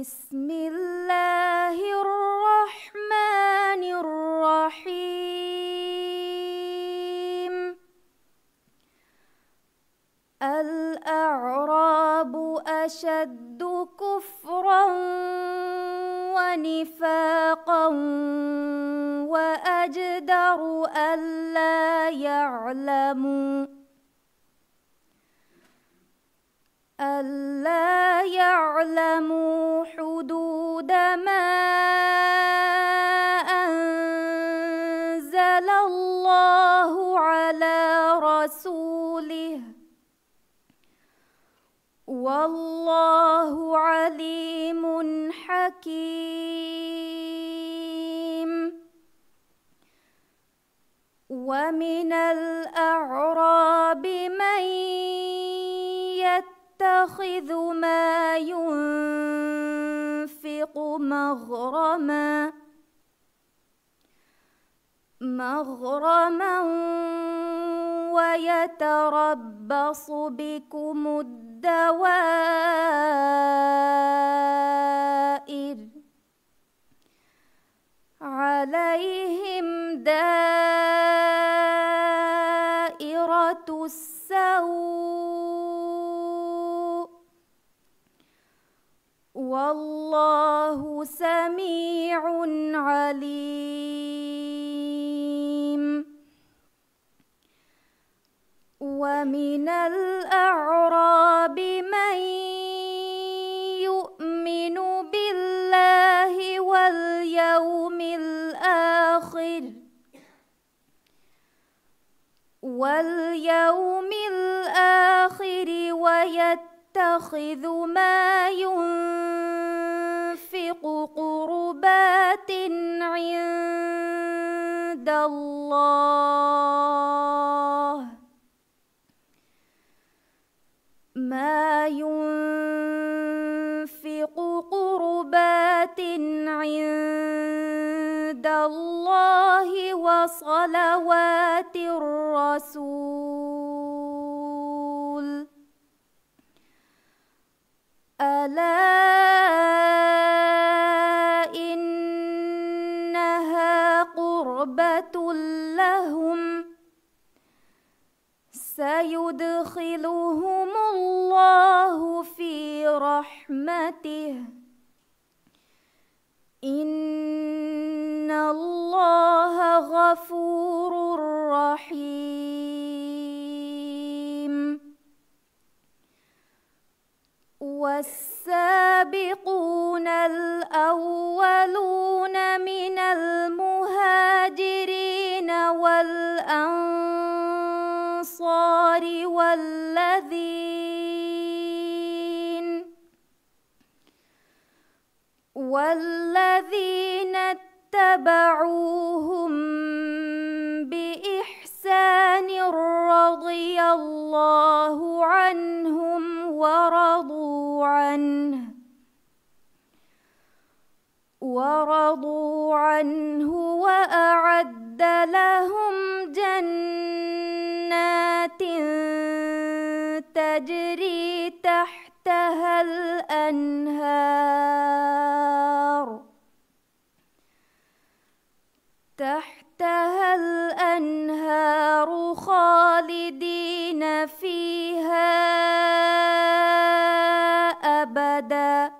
بسم الله الرحمن الرحيم الأعراب أشد كفرا ونفاقا وأجدر ألا يعلموا ألا يعلموا حدود ما أنزل الله على رسوله والله عليم حكيم ومن الأرض يتخذ ما ينفق مغرما مغرما ويتربص بكم الدوائر عليهم دائما والله سميع عليم ومن الأعراب من يؤمن بالله واليوم الآخر واليوم الآخر ويتخذ ما ينفق ما ينفق قربات عند الله وصلوات الرسول ألا إنها قربة لهم سيدخلهم الله في رحمته إن الله غفور رحيم والسابقون الأولون والذين والذين اتبعوهم بإحسان رضي الله عنهم ورضوا عنه ورضوا عنه وأعد لهم جنات تجري تحتها الأنهار تحتها الأنهار خالدين فيها أبدا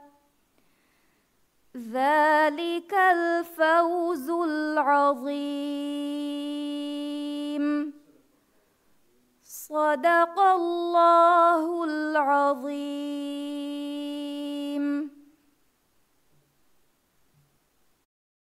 ذلك الفوز العظيم صدق الله العظيم